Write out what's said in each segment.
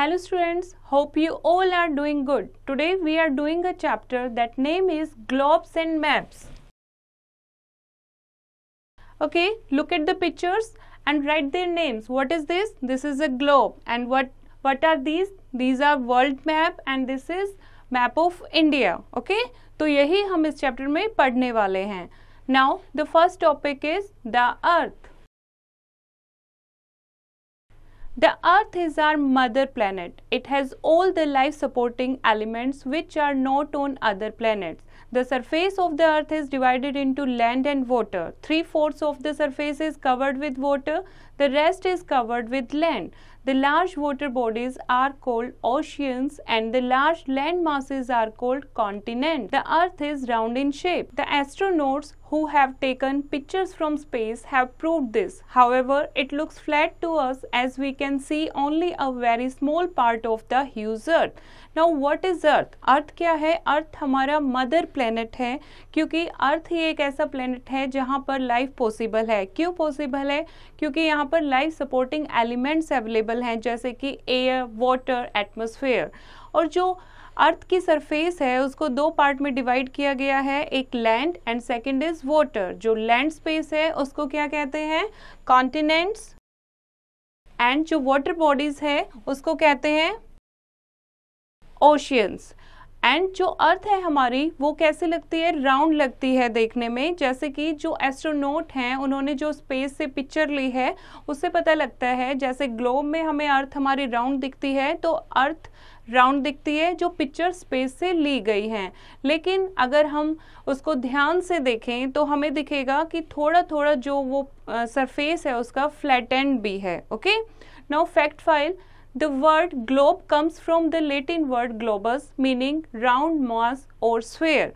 hello students hope you all are doing good today we are doing a chapter that name is globes and maps okay look at the pictures and write their names what is this this is a globe and what what are these these are world map and this is map of india okay तो यही हम इस chapter में पढ़ने वाले हैं now the first topic is the earth The Earth is our mother planet. It has all the life supporting elements which are not on other planets. The surface of the Earth is divided into land and water. Three fourths of the surface is covered with water, the rest is covered with land. The large water bodies are called oceans and the large land masses are called continents. The Earth is round in shape. The astronauts who have taken pictures from space have proved this. However, it looks flat to us as we can see only a very small part of the huge Earth. Now, what is Earth? Earth क्या है Earth हमारा mother planet है क्योंकि Earth ही एक ऐसा planet है जहाँ पर life possible है क्यों possible है क्योंकि यहाँ पर life supporting elements available हैं जैसे कि air, water, atmosphere और जो अर्थ की सरफेस है उसको दो पार्ट में डिवाइड किया गया है एक land and second is water जो लैंड स्पेस है उसको क्या कहते हैं कॉन्टिनेंट्स एंड जो वाटर बॉडीज है उसको कहते हैं ओशियंस एंड जो अर्थ है हमारी वो कैसे लगती है राउंड लगती है देखने में जैसे कि जो एस्ट्रोनोट हैं उन्होंने जो स्पेस से पिक्चर ली है उससे पता लगता है जैसे ग्लोब में हमें अर्थ हमारी राउंड दिखती है तो अर्थ राउंड दिखती है जो पिक्चर स्पेस से ली गई हैं लेकिन अगर हम उसको ध्यान से देखें तो हमें दिखेगा कि थोड़ा थोड़ा जो वो सरफेस है उसका फ्लैटेंड भी है okay now fact file The word globe comes from the Latin word globus meaning round mass or sphere.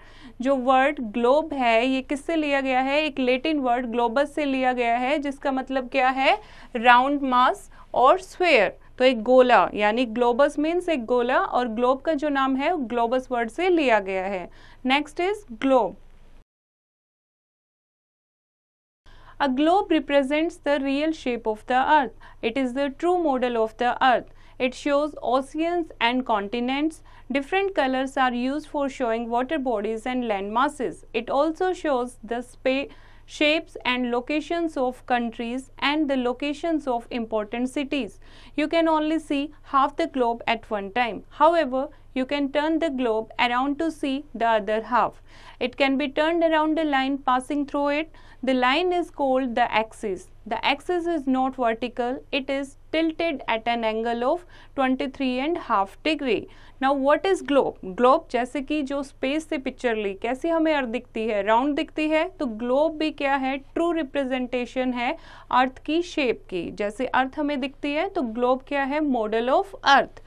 जो वर्ड ग्लोब है ये किससे लिया गया है एक लेटिन वर्ड ग्लोबस से लिया गया है जिसका मतलब क्या है राउंड मास और स्वेयर तो एक गोला यानी ग्लोबस मीन्स एक गोला और ग्लोब का जो नाम है ग्लोबस वर्ड से लिया गया है next is globe A globe represents the real shape of the earth. It is the true model of the earth. It shows oceans and continents. Different colors are used for showing water bodies and land masses. It also shows the shapes and locations of countries and the locations of important cities. You can only see half the globe at one time. However, you can turn the globe around to see the other half. It can be turned around the line passing through it. The line is called the axis. The axis is not vertical, it is tilted at an angle of 23 and half degree. Now what is globe? Globe jaise ki jo space se picture li कैसी hame earth dikhti hai round dikhti hai to globe bhi kya hai true representation hai earth ki shape ki jaise earth hame dikhti hai to globe kya hai model of earth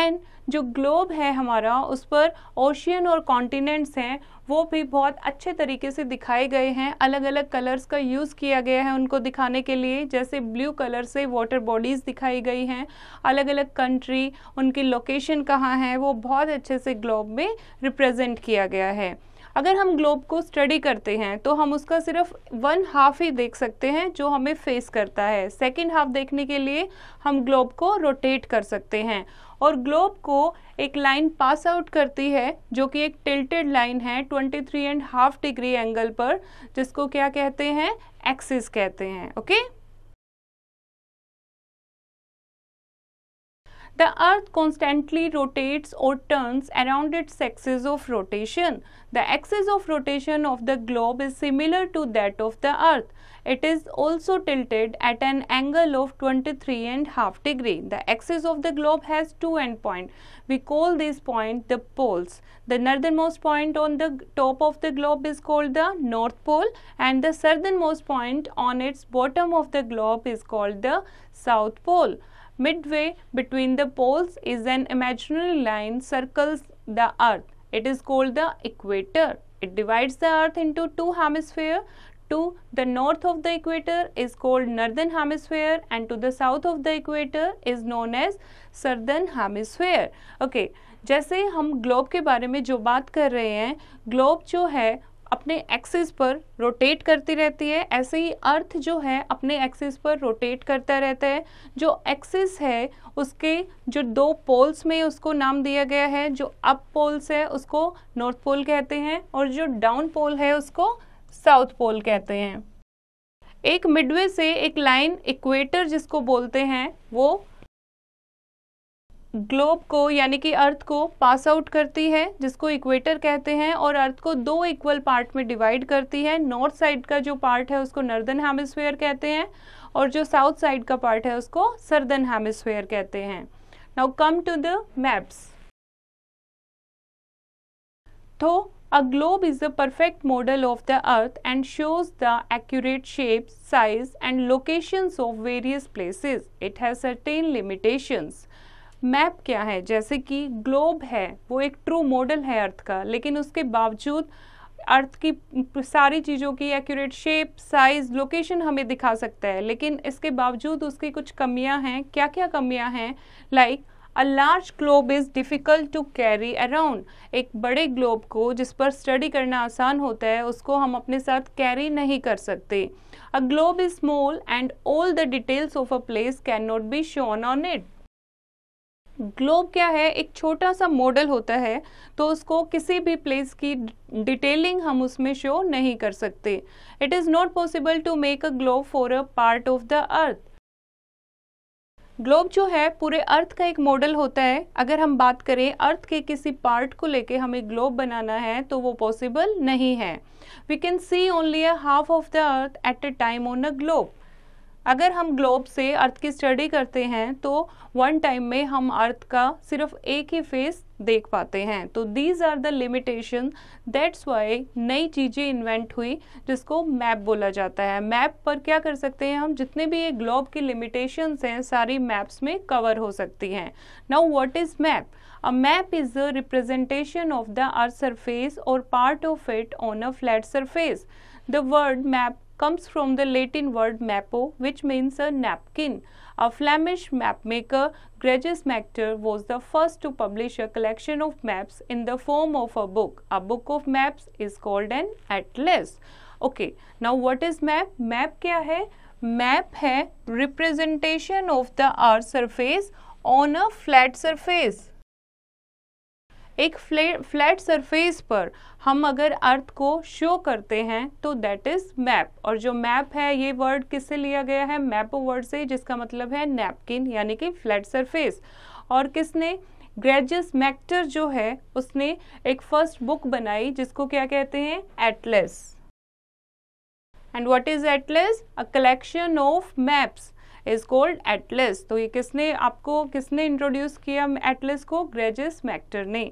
and जो globe है हमारा उस पर ocean और continents हैं वो भी बहुत अच्छे तरीके से दिखाए गए हैं अलग अलग कलर्स का यूज़ किया गया है उनको दिखाने के लिए जैसे ब्लू कलर से वाटर बॉडीज़ दिखाई गई हैं अलग अलग कंट्री उनकी लोकेशन कहाँ है वो बहुत अच्छे से ग्लोब में रिप्रेजेंट किया गया है अगर हम ग्लोब को स्टडी करते हैं तो हम उसका सिर्फ वन हाफ ही देख सकते हैं जो हमें फेस करता है सेकेंड हाफ देखने के लिए हम ग्लोब को रोटेट कर सकते हैं और ग्लोब को एक लाइन पास आउट करती है जो कि एक टिल्टेड लाइन है 23 एंड हाफ डिग्री एंगल पर जिसको क्या कहते हैं एक्सिस कहते हैं okay okay? The Earth constantly rotates or turns around its axis of rotation. The axis of rotation of the globe is similar to that of the Earth. It is also tilted at an angle of 23 and half degree. The axis of the globe has two endpoints. We call these point the poles. The northernmost point on the top of the globe is called the north pole and the southernmost point on its bottom of the globe is called the south pole. Midway between the poles is an imaginary line circles the earth. It is called the equator. It divides the earth into two hemisphere To the north of the equator is called northern hemisphere and to the south of the equator is known as southern hemisphere. Okay, जैसे हम globe के बारे में जो बात कर रहे हैं ग्लोब जो है अपने एक्सिस पर रोटेट करती रहती है ऐसे ही अर्थ जो है अपने एक्सिस पर रोटेट करता रहता है जो एक्सिस है उसके जो दो पोल्स में उसको नाम दिया गया है जो अप पोल्स है उसको नॉर्थ पोल कहते हैं और जो डाउन पोल है उसको साउथ पोल कहते हैं एक मिडवे से एक लाइन इक्वेटर जिसको बोलते हैं वो ग्लोब को यानी कि अर्थ को पास आउट करती है जिसको इक्वेटर कहते हैं और अर्थ को दो इक्वल पार्ट में डिवाइड करती है नॉर्थ साइड का जो पार्ट है उसको नर्दन हेमिसफेयर कहते हैं और जो साउथ साइड का पार्ट है उसको सर्दन हेमिसफेयर कहते हैं now come to the maps तो a globe is the perfect model of the earth and shows the accurate shape size and locations of various places it has certain limitations map क्या है जैसे कि globe है वो एक true model है earth का लेकिन उसके बावजूद अर्थ की सारी चीज़ों की एक्यूरेट शेप साइज़ लोकेशन हमें दिखा सकता है लेकिन इसके बावजूद उसकी कुछ कमियां हैं क्या क्या कमियां हैं like a large globe is difficult to carry around एक बड़े ग्लोब को जिस पर स्टडी करना आसान होता है उसको हम अपने साथ कैरी नहीं कर सकते a globe is small and all the details of a place can not be shown on it globe क्या है एक छोटा सा मॉडल होता है तो उसको किसी भी प्लेस की डिटेलिंग हम उसमें शो नहीं कर सकते it is not possible to make a globe for a part of the earth globe जो है पूरे अर्थ का एक मॉडल होता है अगर हम बात करें अर्थ के किसी पार्ट को लेके हमें ग्लोब बनाना है तो वो पॉसिबल नहीं है we can see only a half of the earth at a time on a globe अगर हम ग्लोब से अर्थ की स्टडी करते हैं तो वन टाइम में हम अर्थ का सिर्फ एक ही फेस देख पाते हैं तो these are the limitation that's why नई चीज़ें इन्वेंट हुई जिसको मैप बोला जाता है मैप पर क्या कर सकते हैं हम जितने भी ये ग्लोब की लिमिटेशंस हैं सारी मैप्स में कवर हो सकती हैं now what is map a map is the representation of the earth surface और part of it on a flat surface the word map comes from the Latin word mapo, which means a napkin. A Flemish mapmaker, Gregers Macter, was the first to publish a collection of maps in the form of a book. A book of maps is called an atlas. Okay, now what is map? Map kya hai? Map hai representation of the earth surface on a flat surface. एक flat surface पर हम अगर अर्थ को show करते हैं तो that is map और जो मैप है ये वर्ड किससे लिया गया है मैप वर्ड से जिसका मतलब है नैपकिन यानी कि फ्लैट सरफेस और किसने ग्रेजस मैक्टर जो है उसने एक फर्स्ट बुक बनाई जिसको क्या कहते हैं atlas and what is atlas a collection of maps is called atlas तो ये किसने आपको किसने इंट्रोड्यूस किया एटलेस को ग्रेजिस मैक्टर ने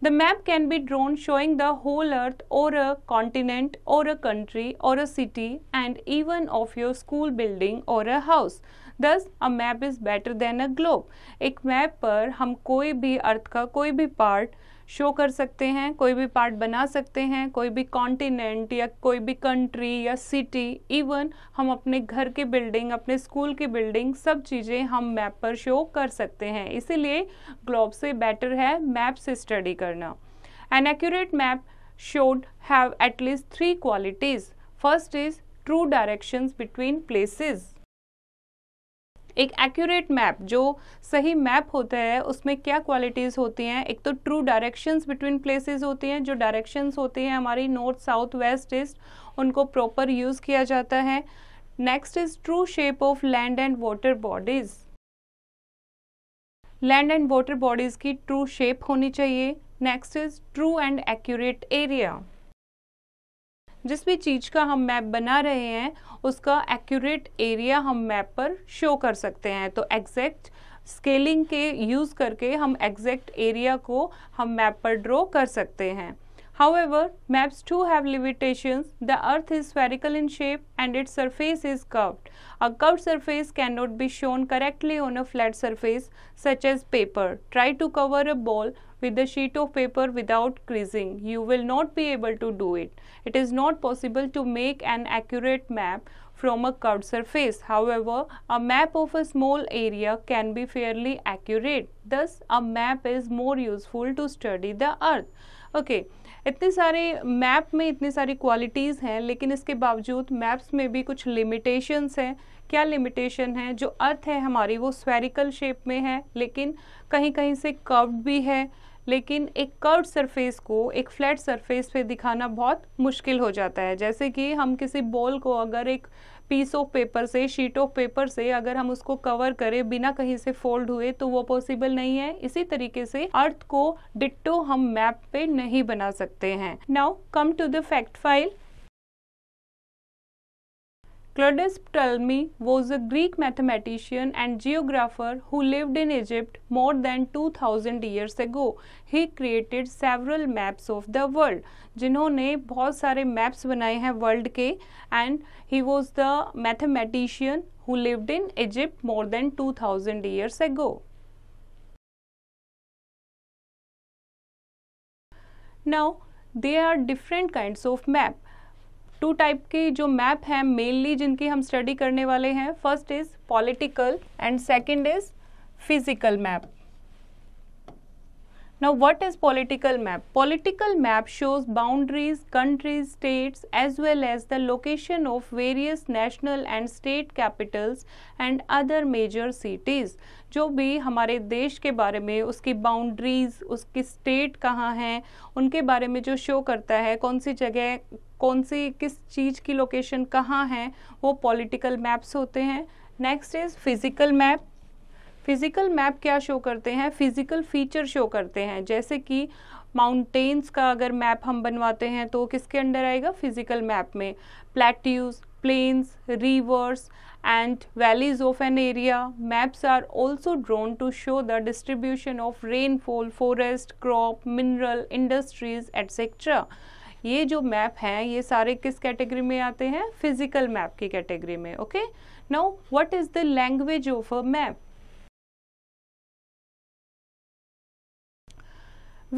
The map can be drawn showing the whole earth or a continent or a country or a city and even of your school building or a house. Thus, a map is better than a globe. A map per, हम koi bhi Earth ka koi bhi part show कर सकते हैं कोई भी part बना सकते हैं कोई भी कॉन्टिनेंट या कोई भी कंट्री या सिटी इवन हम अपने घर की बिल्डिंग अपने स्कूल की बिल्डिंग सब चीज़ें हम मैप पर शो कर सकते हैं इसीलिए ग्लोब से बेटर है मैप से स्टडी करना an accurate map should have at least three qualities first is true directions between between एक एक्यूरेट मैप जो सही मैप होता है उसमें क्या क्वालिटीज़ होती हैं एक तो ट्रू डायरेक्शंस बिटवीन प्लेसेस होती हैं जो डायरेक्शंस होती हैं हमारी नॉर्थ साउथ वेस्ट ईस्ट उनको प्रॉपर यूज़ किया जाता है next is true shape of land and water bodies land and water bodies की ट्रू शेप होनी चाहिए next is true and accurate area जिस भी चीज़ का हम मैप बना रहे हैं उसका एक्यूरेट एरिया हम मैप पर शो कर सकते हैं तो एग्जैक्ट स्केलिंग के यूज़ करके हम एग्जैक्ट एरिया को हम मैप पर ड्रॉ कर सकते हैं However, maps too have limitations. The earth is spherical in shape and its surface is curved. A curved surface cannot be shown correctly on a flat surface such as paper. Try to cover a ball with a sheet of paper without creasing. You will not be able to do it. It is not possible to make an accurate map from a curved surface. However, a map of a small area can be fairly accurate. Thus, a map is more useful to study the earth. Okay. इतने सारे map में इतनी सारी qualities हैं लेकिन इसके बावजूद maps में भी कुछ लिमिटेशंस हैं क्या लिमिटेशन है जो अर्थ है हमारी वो स्वेरिकल शेप में है लेकिन कहीं कहीं से कर्व्ड भी है लेकिन एक कर्व सरफेस को एक फ्लैट सरफेस पे दिखाना बहुत मुश्किल हो जाता है जैसे कि हम किसी बॉल को अगर एक पीस ऑफ पेपर से शीट ऑफ पेपर से अगर हम उसको कवर करें बिना कहीं से फोल्ड हुए तो वो पॉसिबल नहीं है इसी तरीके से अर्थ को डिट्टो हम मैप पे नहीं बना सकते हैं now come to the fact file Claudius Ptolemy was a Greek mathematician and geographer who lived in Egypt more than 2000 years ago. He created several maps of the world. जिन्होंने बहुत सारे maps बनाए हैं world के and he was the mathematician who lived in Egypt more than 2000 years ago. Now, there are different kinds of map. Two type के जो map हैं mainly जिनकी हम स्टडी करने वाले हैं first is political and second is physical map now what is political map political map shows boundaries countries states as well as the location of various national and state capitals and other major cities जो भी हमारे देश के बारे में उसकी boundaries उसकी state कहाँ हैं उनके बारे में जो शो करता है कौन सी जगह कौन सी किस चीज़ की लोकेशन कहाँ है वो पॉलिटिकल मैप्स होते हैं next is physical map physical map क्या शो करते हैं फिज़िकल फीचर शो करते हैं जैसे कि माउंटेन्स का अगर मैप हम बनवाते हैं तो किसके अंडर आएगा फिज़िकल मैप में plateaus plains rivers and valleys of an area. Maps are also drawn to show the distribution of rainfall, forest, crop, mineral, industries, etc. ये जो मैप हैं ये सारे किस कैटेगरी में आते हैं फिजिकल मैप की कैटेगरी में okay now what is the language of a map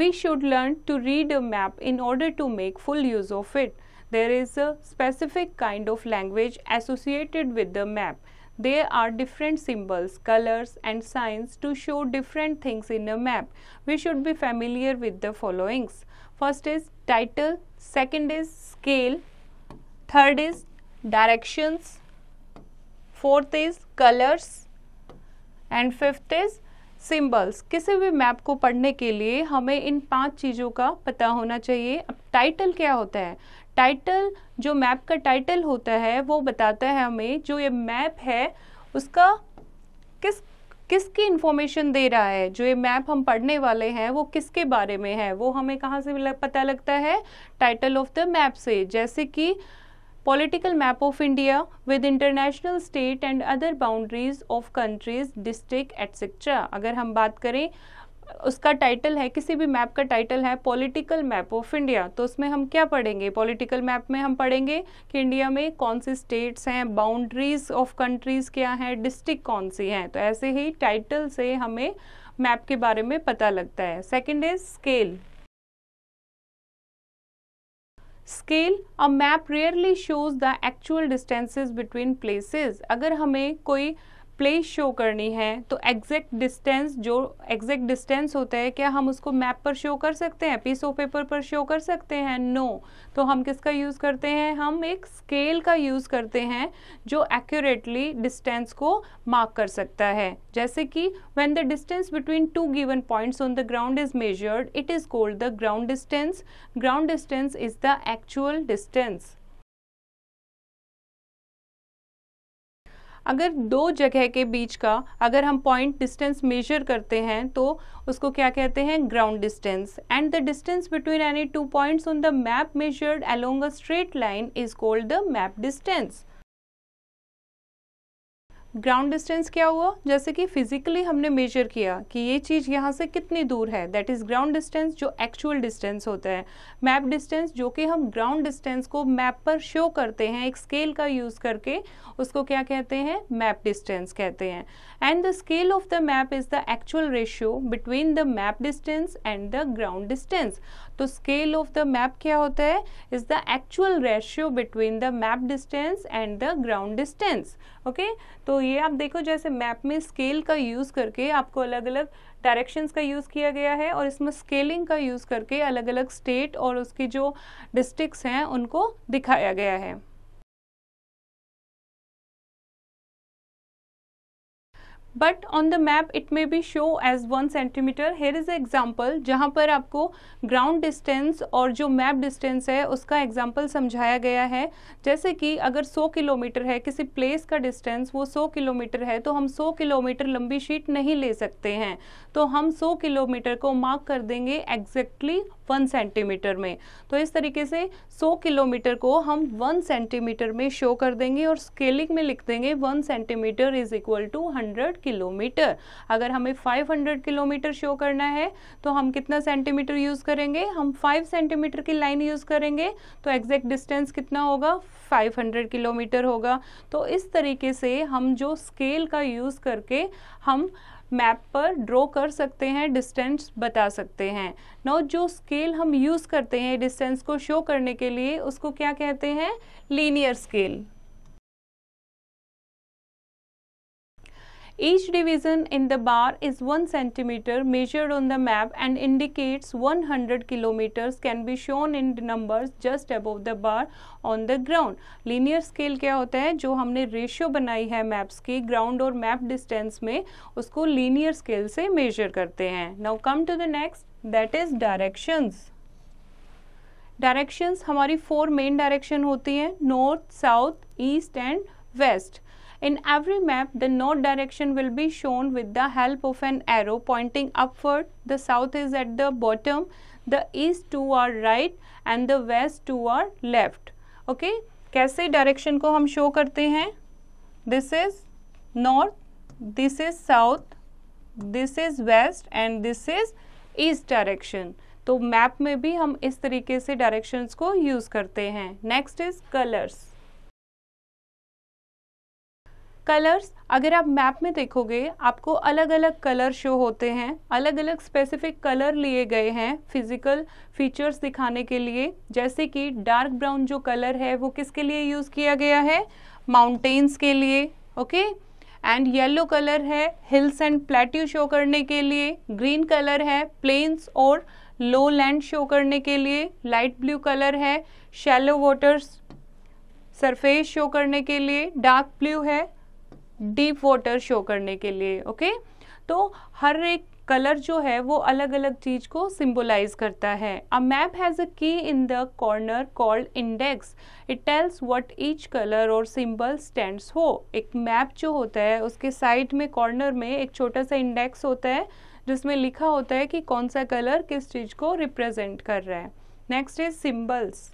we should learn to read a map in order to make full use of it. there is a specific kind of language associated with the map. There are different symbols, colors and signs to show different things in a map. We should be familiar with the followings. First is title, second is scale, third is directions, fourth is colours and fifth is symbols किसी भी map को पढ़ने के लिए हमें इन पांच चीज़ों का पता होना चाहिए अब टाइटल क्या होता है टाइटल जो मैप का टाइटल होता है वो बताता है हमें जो ये मैप है उसका किस किसकी इन्फॉर्मेशन दे रहा है जो ये मैप हम पढ़ने वाले हैं वो किसके बारे में है वो हमें कहाँ से पता लगता है टाइटल ऑफ द मैप से जैसे कि political map of India with international state and other boundaries of countries district etcetera अगर हम बात करें उसका टाइटल है किसी भी मैप का टाइटल है पॉलिटिकल मैप ऑफ इंडिया तो उसमें हम क्या पढ़ेंगे पॉलिटिकल मैप में हम पढ़ेंगे कि इंडिया में कौन से स्टेट्स हैं बाउंड्रीज ऑफ कंट्रीज क्या हैं डिस्ट्रिक्ट कौन सी हैं तो ऐसे ही टाइटल से हमें मैप के बारे में पता लगता है second is scale scale a map rarely shows the actual distances between places अगर हमें कोई प्लेस शो करनी है तो एग्जैक्ट डिस्टेंस जो एग्जैक्ट डिस्टेंस होता है क्या हम उसको मैप पर शो कर सकते हैं पीस ऑफ पेपर पर शो कर सकते हैं नो no. तो हम किसका यूज़ करते हैं हम एक स्केल का यूज़ करते हैं जो एक्यूरेटली डिस्टेंस को मार्क कर सकता है जैसे कि when the distance between two given points on the ground is measured it is called the ground distance ground distance is the actual distance अगर दो जगह के बीच का अगर हम पॉइंट डिस्टेंस मेजर करते हैं तो उसको क्या कहते हैं ground distance and the distance between any two points on the map measured along a straight line is called the map distance ground distance क्या हुआ जैसे कि फिजिकली हमने मेजर किया कि ये चीज़ यहाँ से कितनी दूर है दैट इज़ ग्राउंड डिस्टेंस जो एक्चुअल डिस्टेंस होता है मैप डिस्टेंस जो कि हम ग्राउंड डिस्टेंस को मैप पर शो करते हैं एक स्केल का यूज़ करके उसको क्या कहते हैं मैप डिस्टेंस कहते हैं and the scale of the map is the actual ratio between the map distance and the ground distance तो स्केल ऑफ द मैप क्या होता है is the actual ratio between the map distance and the ground distance okay तो तो ये आप देखो जैसे मैप में स्केल का यूज़ करके आपको अलग अलग डायरेक्शंस का यूज़ किया गया है और इसमें स्केलिंग का यूज़ करके अलग अलग स्टेट और उसकी जो डिस्ट्रिक्स हैं उनको दिखाया गया है but on the map it may be show as one centimetre here is example जहाँ पर आपको ग्राउंड डिस्टेंस और जो मैप डिस्टेंस है उसका एग्जाम्पल समझाया गया है जैसे कि अगर 100 किलोमीटर है किसी प्लेस का डिस्टेंस वो 100 किलोमीटर है तो हम 100 किलोमीटर लंबी शीट नहीं ले सकते हैं तो हम 100 किलोमीटर को मार्क कर देंगे एग्जैक्टली वन सेंटीमीटर में तो इस तरीके से 100 किलोमीटर को हम वन सेंटीमीटर में शो कर देंगे और स्केलिंग में लिख देंगे one centimetre is equal to 100 kilometre अगर हमें 500 किलोमीटर शो करना है तो हम कितना सेंटीमीटर यूज़ करेंगे हम 5 सेंटीमीटर की लाइन यूज़ करेंगे तो एग्जैक्ट डिस्टेंस कितना होगा 500 किलोमीटर होगा तो इस तरीके से हम जो स्केल का यूज़ करके हम मैप पर ड्रॉ कर सकते हैं डिस्टेंस बता सकते हैं नौ जो स्केल हम यूज़ करते हैं डिस्टेंस को शो करने के लिए उसको क्या कहते हैं linear scale Each division in the bar is 1 centimeter measured on the map and indicates 100 kilometers can be shown in numbers just above the bar on the ground. Linear scale क्या होता है जो हमने ratio बनाई है maps की ground और map distance में उसको linear scale से measure करते हैं Now come to the next that is directions. Directions हमारी four main direction होती हैं north, south, east and west. In every map, the north direction will be shown with the help of an arrow pointing upward. The south is at the bottom, the east to our right and the west to our left. Okay, kaise direction ko hum show karte hain this is north this is south this is west and this is east direction तो map में भी हम इस तरीके से directions को use करते हैं नेक्स्ट इज़ कलर्स कलर्स अगर आप मैप में देखोगे आपको अलग अलग कलर शो होते हैं अलग अलग स्पेसिफिक कलर लिए गए हैं फिजिकल फीचर्स दिखाने के लिए जैसे कि डार्क ब्राउन जो कलर है वो किसके लिए यूज़ किया गया है माउंटेन्स के लिए ओके एंड येलो कलर है हिल्स एंड प्लेट्यू शो करने के लिए ग्रीन कलर है प्लेन्स और लो लैंड शो करने के लिए लाइट ब्लू कलर है शेलो वाटर्स सरफेस शो करने के लिए डार्क ब्लू है डीप वाटर शो करने के लिए ओके तो हर एक कलर जो है वो अलग अलग चीज को सिंबलाइज करता है a map has a key in the corner called index it tells what each colour और सिंबल स्टैंड्स हो एक मैप जो होता है उसके साइड में कॉर्नर में एक छोटा सा इंडेक्स होता है जिसमें लिखा होता है कि कौन सा कलर किस चीज़ को रिप्रेजेंट कर रहा है next is symbols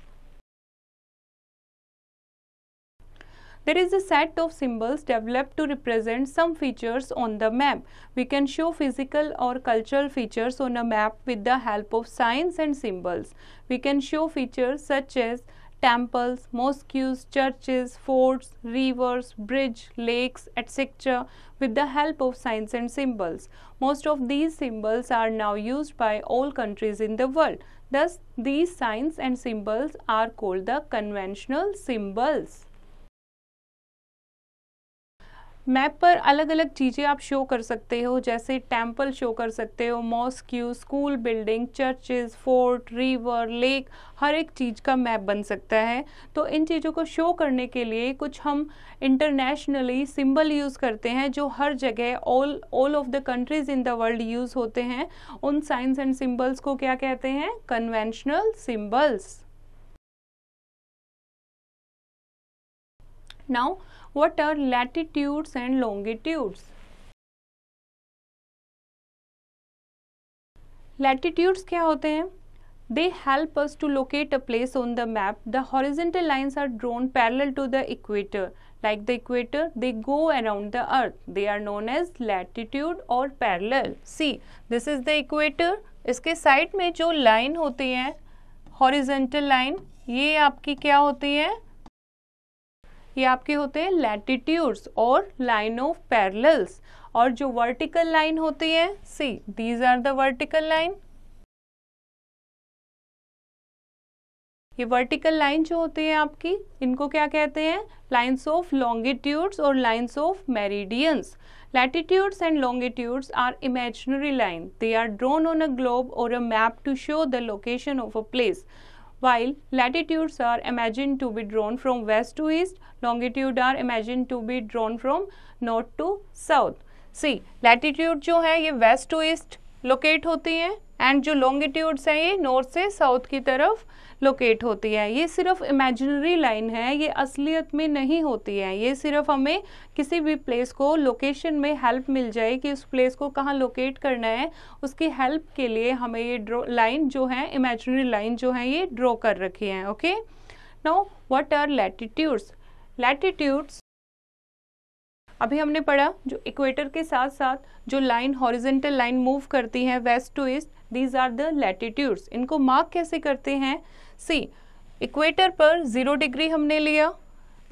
There is a set of symbols developed to represent some features on the map. We can show physical or cultural features on a map with the help of signs and symbols. We can show features such as temples, mosques, churches, forts, rivers, bridge, lakes, etc. with the help of signs and symbols. Most of these symbols are now used by all countries in the world. Thus, these signs and symbols are called the conventional symbols. Map पर अलग अलग चीज़ें आप show कर सकते हो जैसे temple show कर सकते हो mosque school building churches fort river lake हर एक चीज़ का मैप बन सकता है तो इन चीज़ों को शो करने के लिए कुछ हम इंटरनेशनली सिंबल यूज़ करते हैं जो हर जगह all all of the countries in the world use होते हैं उन साइंस एंड सिम्बल्स को क्या कहते हैं conventional symbols now what are latitudes and longitudes latitudes क्या होते हैं they help us to locate a place on the map the horizontal lines are drawn parallel to the equator like the equator they go around the earth they are known as latitude or parallel see this is the equator इसके side में जो line होती है horizontal line ये आपकी क्या होती है ये आपके होते हैं लैटिट्यूड्स और लाइन ऑफ पैरल्स और जो वर्टिकल लाइन होती है see these are the vertical line ये वर्टिकल लाइन जो होती है आपकी इनको क्या कहते हैं लाइंस ऑफ लॉन्गिट्यूड्स और lines of meridians latitudes and longitudes are imaginary line they are drawn on a globe और a map to show the location of a place while latitudes are imagined to be drawn from west to east, longitude are imagined to be drawn from north to south. see latitude jo hai ye west to east locate hoti hai and jo longitudes hai ye north se south ki taraf uh, locate होती है ये सिर्फ imaginary line है ये असलियत में नहीं होती है ये सिर्फ हमें किसी भी प्लेस को लोकेशन में हेल्प मिल जाए कि उस प्लेस को कहाँ लोकेट करना है उसकी हेल्प के लिए हमें ये लाइन जो है इमेजिनरी लाइन जो है ये ड्रॉ कर रखी है okay now what are latitudes latitudes अभी हमने पढ़ा जो इक्वेटर के साथ साथ जो लाइन हॉरिजेंटल लाइन मूव करती है west to east these are the latitudes इनको मार्क कैसे करते हैं सी इक्वेटर पर ज़ीरो डिग्री हमने लिया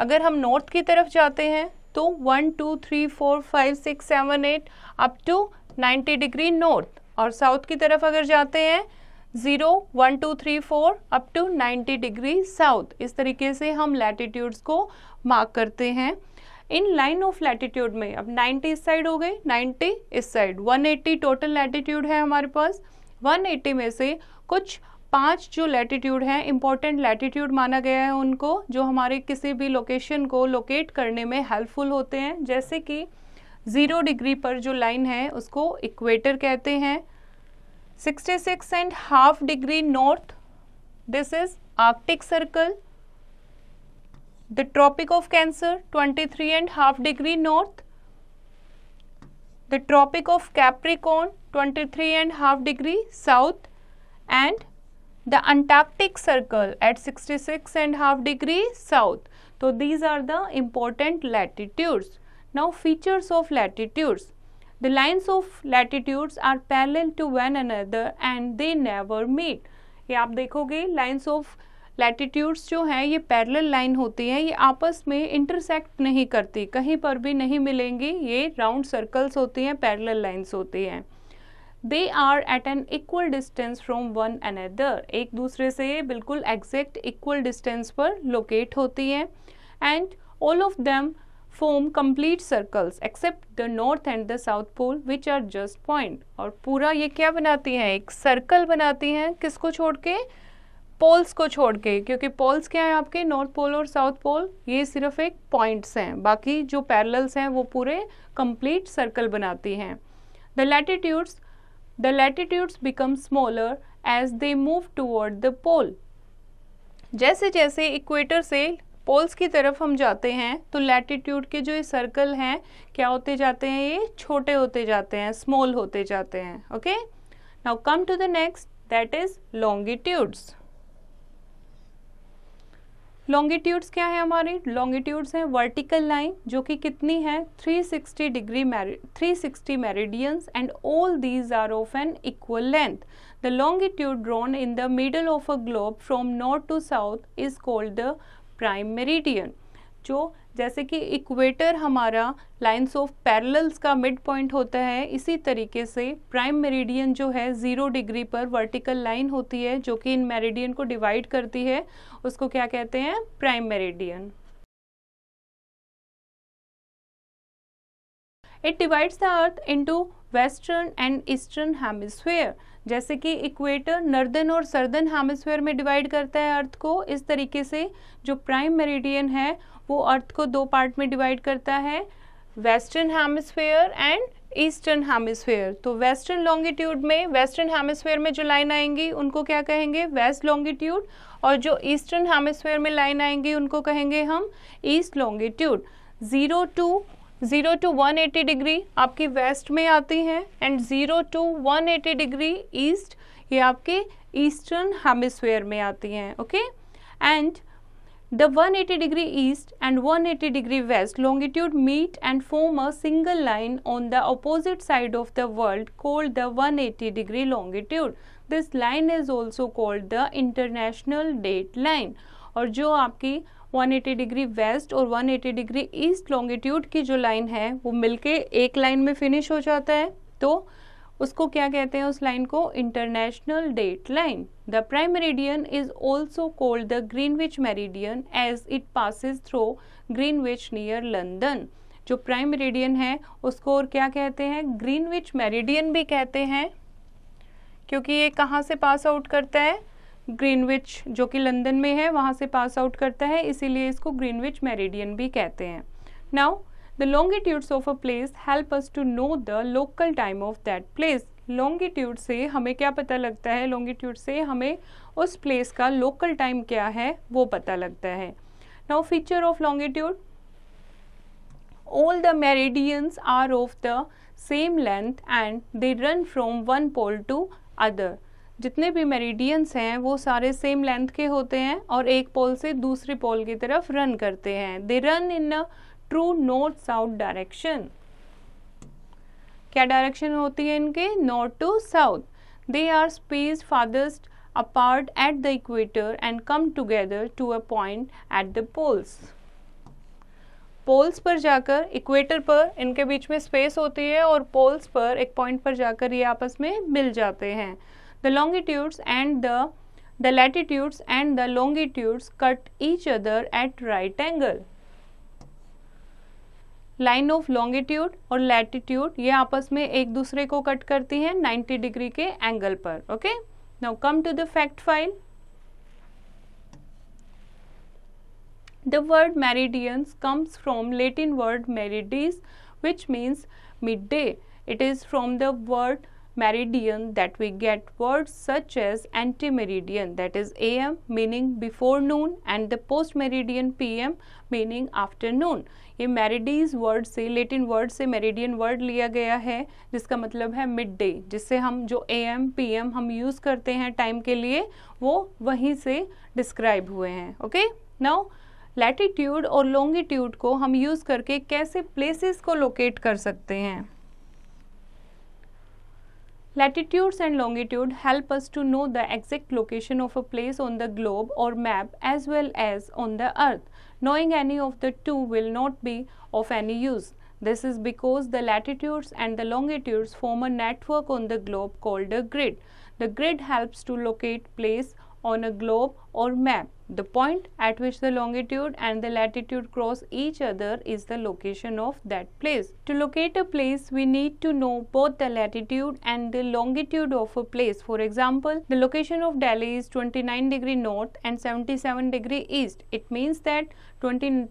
अगर हम नॉर्थ की तरफ जाते हैं तो one two three four five six seven eight up to ninety degree north और साउथ की तरफ अगर जाते हैं zero one two three four up to ninety degree south इस तरीके से हम लैटिट्यूड्स को मार्क करते हैं इन लाइन ऑफ लैटिट्यूड में अब 90 इस साइड हो गई 90 इस साइड 180 टोटल लैटिट्यूड है हमारे पास 180 में से कुछ पांच जो लैटिट्यूड हैं इंपॉर्टेंट लैटिट्यूड माना गया है उनको जो हमारे किसी भी लोकेशन को लोकेट करने में हेल्पफुल होते हैं जैसे कि ज़ीरो डिग्री पर जो लाइन है उसको इक्वेटर कहते हैं sixty six and half degree north this is Arctic Circle the Tropic of Cancer twenty three and half degree north the Tropic of Capricorn twenty three and half degree south and the Antarctic Circle at 66 and half degree south. So these are the important latitudes. Now features of latitudes. The lines of latitudes are parallel to one another and they never meet. ये आप देखोगे lines of latitudes जो हैं ये parallel line होती हैं ये आपस में इंटरसेक्ट नहीं करती कहीं पर भी नहीं मिलेंगी ये राउंड सर्कल्स होती हैं पैरेलल लाइंस होती हैं they are at an equal distance from one another एक दूसरे से बिल्कुल एग्जैक्ट इक्वल डिस्टेंस पर लोकेट होती है and all of them form complete circles except the north and the south pole which are just point और पूरा ये क्या बनाती हैं एक सर्कल बनाती हैं किसको छोड़ के पोल्स को छोड़ के क्योंकि पोल्स क्या हैं आपके नॉर्थ पोल और साउथ पोल ये सिर्फ एक पॉइंट्स हैं बाकी जो पैरल्स हैं वो पूरे कंप्लीट सर्कल बनाती हैं the latitudes the latitudes become smaller as they move toward the pole. जैसे जैसे इक्वेटर से पोल्स की तरफ हम जाते हैं तो लैटिट्यूड के जो ये सर्कल हैं क्या होते जाते हैं ये छोटे होते जाते हैं स्मॉल होते जाते हैं okay now come to the next that is longitudes longitudes क्या है हमारे लॉन्गिट्यूड्स हैं वर्टिकल लाइन जो कि कितनी है 360 डिग्री three sixty meridians and all these are of an equal length the longitude drawn in the middle of a globe from north to south is called the prime meridian जो जैसे कि equator हमारा lines of parallels का mid point होता है इसी तरीके से प्राइम मेरिडियन जो है ज़ीरो डिग्री पर वर्टिकल लाइन होती है जो कि इन मेरिडियन को डिवाइड करती है उसको क्या कहते हैं prime meridian it divides the earth into western and eastern hemisphere जैसे कि इक्वेटर नर्दन और सर्दर्न हेमिस्फेयर में डिवाइड करता है अर्थ को इस तरीके से जो प्राइम मेरिडियन है वो अर्थ को दो पार्ट में डिवाइड करता है western hemisphere and eastern hemisphere तो वेस्टर्न लॉन्गिट्यूड में वेस्टर्न हेमिसफेयर में जो लाइन आएंगी उनको क्या कहेंगे वेस्ट लॉन्गिट्यूड और जो ईस्टर्न हेमिसफेयर में लाइन आएंगी उनको कहेंगे हम east longitude zero to zero to one eighty degree आपकी वेस्ट में आती हैं and zero to one eighty degree east ये आपके ईस्टर्न हेमिसफेयर में आती हैं okay and The 180 degree east and 180 degree west longitude meet and form a single line on the opposite side of the world called the 180 degree longitude. This line is also called the international date line. और जो आपकी 180 degree west और 180 degree east longitude की जो line है वो मिलके एक लाइन में फिनिश हो जाता है तो उसको क्या कहते हैं उस लाइन को international date line the prime meridian is also called the Greenwich meridian as it passes through Greenwich near London जो प्राइम मेरिडियन है उसको और क्या कहते हैं ग्रीनविच मेरिडियन भी कहते हैं क्योंकि ये कहाँ से पास आउट करता है ग्रीनविच जो कि लंदन में है वहाँ से पास आउट करता है इसीलिए इसको ग्रीनविच मेरिडियन भी कहते हैं now The longitudes of a place help us to know the local time of that place. Longitude से हमें क्या पता लगता है लॉन्गिट्यूड से हमें उस प्लेस का लोकल टाइम क्या है वो पता लगता है now feature of longitude all the meridians are of the same length and they run from one pole to other जितने भी मेरिडियंस हैं वो सारे सेम लेंथ के होते हैं और एक पोल से दूसरे पोल की तरफ रन करते हैं they run in a true north south direction क्या डायरेक्शन होती है इनके north to south they are spaced farthest apart at the equator and come together to a point at the poles poles पर जाकर equator पर इनके बीच में space होती है और पोल्स पर एक पॉइंट पर जाकर ये आपस में मिल जाते हैं the longitudes and the the latitudes and the longitudes cut each other at right angle line of longitude और लैटिट्यूड ये आपस में एक दूसरे को कट करती है 90 डिग्री के एंगल पर okay now come to the fact file the word meridians comes from Latin word meridies which means mid day it is from the word meridian that we get words such as anti-meridian that is am meaning before noon and the post-meridian pm meaning afternoon ये meridies word से Latin word से meridian word लिया गया है जिसका मतलब है mid day जिससे हम जो ए एम पी एम हम यूज़ करते हैं टाइम के लिए वो वहीं से डिस्क्राइब हुए हैं ओके नाउ लैटिट्यूड और लॉन्गिट्यूड को हम यूज़ करके कैसे प्लेसेस को लोकेट कर सकते हैं Latitudes and longitude help us to know the exact location of a place on the globe or map as well as on the earth. Knowing any of the two will not be of any use. This is because the latitudes and the longitudes form a network on the globe called a grid. The grid helps to locate place on a globe or map. The point at which the longitude and the latitude cross each other is the location of that place. To locate a place, we need to know both the latitude and the longitude of a place. For example, the location of Delhi is 29 degree north and 77 degree east. It means that 29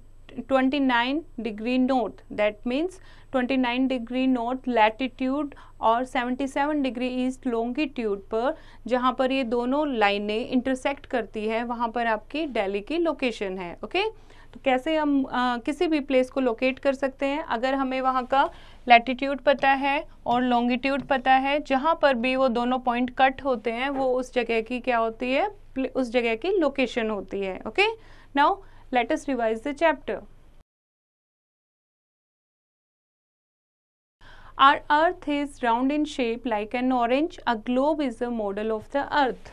29 degree north that means 29 degree north latitude और 77 degree east longitude पर जहाँ पर ये दोनों लाइनें intersect करती है वहाँ पर आपकी दिल्ली की लोकेशन है ओके तो कैसे हम आ, किसी भी प्लेस को लोकेट कर सकते हैं अगर हमें वहाँ का लैटिट्यूड पता है और लॉन्गिट्यूड पता है जहाँ पर भी वो दोनों पॉइंट कट होते हैं वो उस जगह की क्या होती है उस जगह की लोकेशन होती है okay now let us revise the chapter our earth is round in shape like an orange a globe is a model of the earth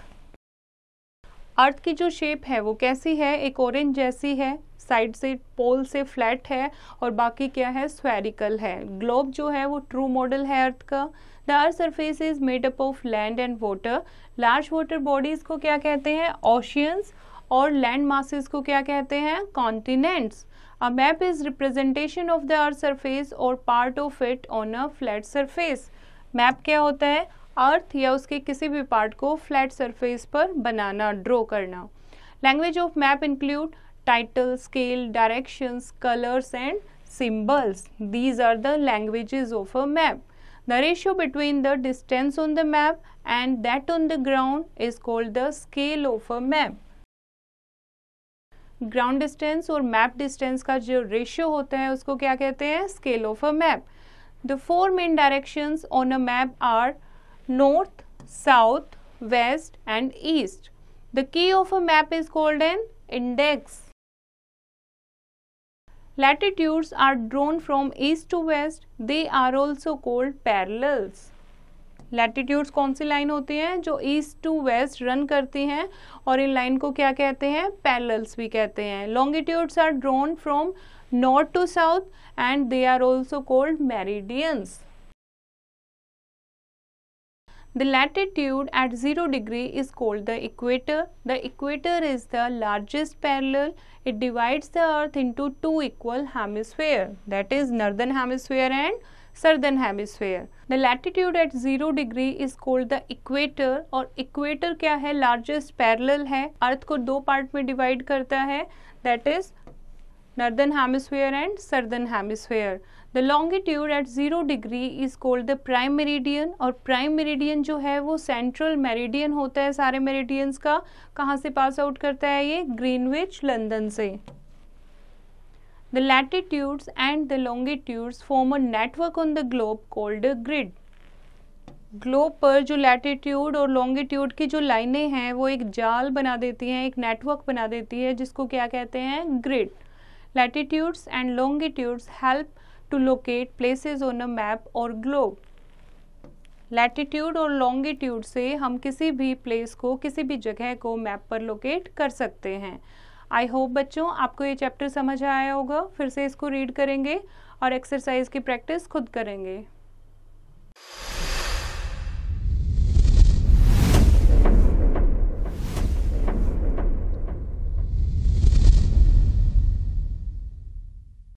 earth की जो शेप है वो कैसी है एक ऑरेंज जैसी है साइड से पोल से फ्लैट है और बाकी क्या है स्वेरिकल है ग्लोब जो है वो ट्रू मॉडल है अर्थ का the earth surface is made up of land and water large water bodies को क्या कहते हैं ओशियंस और लैंड मासेस को क्या कहते हैं continents a map is representation of the earth surface और part of it on a flat surface map क्या होता है अर्थ या उसके किसी भी पार्ट को फ्लैट सरफेस पर बनाना ड्रॉ करना language of map include title scale directions colours and symbols these are the language of a map the ratio between the distance on the map and that on the ground is called the scale of a map ground distance और map distance का जो ratio होता है उसको क्या कहते हैं scale of a map the four main directions on a map are north south west and east the key of a map is called an index latitudes are drawn from east to west they are also called parallels latitudes कौन सी line होती हैं जो east to waste run करती हैं और in line को क्या कहते हैं पैरल्स भी कहते हैं longitudes are drawn from north to south and they are also called meridians The latitude at zero degree is called the equator. The equator is the largest parallel. It divides the earth into two equal hemispheres that is northern hemisphere and southern hemisphere. The latitude at 0 degree is called the equator और equator क्या है largest parallel है अर्थ को दो part में divide करता है that is northern hemisphere and southern hemisphere. The longitude at 0 degree is called the prime meridian और prime meridian जो है वो central meridian होता है सारे meridians का कहाँ से pass out करता है ये greenwich london से the latitudes and the longitudes form a network on the globe called a globe पर जो लैटिट्यूड और लॉन्गिट्यूड की जो लाइनें हैं वो एक जाल बना देती हैं एक नेटवर्क बना देती है जिसको क्या कहते हैं grid latitudes and longitudes help to locate places on a map or globe latitude और लॉन्गिट्यूड से हम किसी भी प्लेस को किसी भी जगह को मैप पर लोकेट कर सकते हैं आई होप बच्चों आपको ये चैप्टर समझ आया होगा फिर से इसको रीड करेंगे और एक्सरसाइज की प्रैक्टिस खुद करेंगे